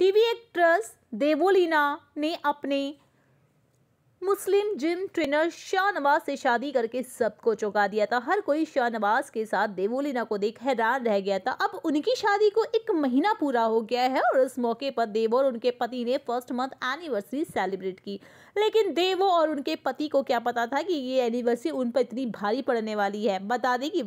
TV actress Devoleena ने अपने मुस्लिम gym trainer Shahnawaz से शादी करके सबको चौंका दिया था हर कोई शाहनवाज के साथ देवोलीना को देख हैरान रह गया था अब उनकी शादी को एक महीना पूरा हो गया है और इस मौके पर देवो और उनके पति ने फर्स्ट मंथ एनिवर्सरी सेलिब्रेट की लेकिन देवो और उनके पति को क्या पता था कि ये एनिवर्सरी उन पर इतनी भारी पड़ने वाली है बता दें कि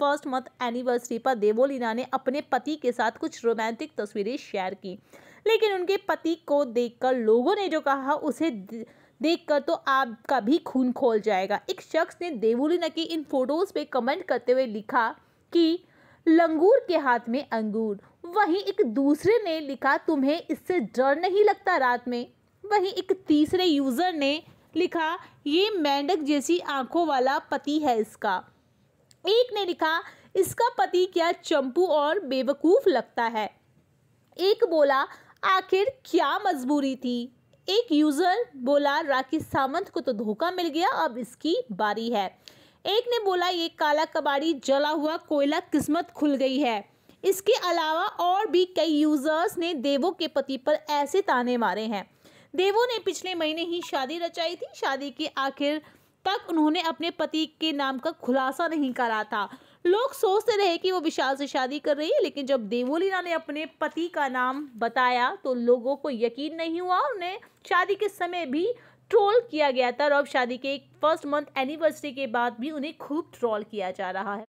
फर्स्ट मंथ एनिवर्सरी पर देवोलीना ने अपने पति के साथ कुछ रोमांटिक तस्वीरें शेयर की लेकिन उनके पति को देखकर लोगों ने जो कहा उसे देखकर तो आपका भी खून खोल जाएगा एक शख्स ने देवोली की इन फोटोज़ पे कमेंट करते हुए लिखा कि लंगूर के हाथ में अंगूर वहीं एक दूसरे ने लिखा तुम्हें इससे डर नहीं लगता रात में वहीं एक तीसरे यूज़र ने लिखा ये मेंढक जैसी आंखों वाला पति है इसका एक ने लिखा इसका पति क्या चंपू और बेवकूफ़ लगता है एक बोला आखिर क्या मजबूरी थी एक यूज़र बोला राखी सावंत को तो धोखा मिल गया अब इसकी बारी है एक ने बोला ये काला कबाड़ी जला हुआ कोयला किस्मत खुल गई है इसके अलावा और भी कई यूज़र्स ने देवो के पति पर ऐसे ताने मारे हैं देवो ने पिछले महीने ही शादी रचाई थी शादी के आखिर तक उन्होंने अपने पति के नाम का खुलासा नहीं करा था लोग सोचते रहे कि वो विशाल से शादी कर रही है लेकिन जब देवोलीना ने अपने पति का नाम बताया तो लोगों को यकीन नहीं हुआ उन्हें शादी के समय भी ट्रोल किया गया था और अब शादी के फर्स्ट मंथ एनिवर्सरी के बाद भी उन्हें खूब ट्रोल किया जा रहा है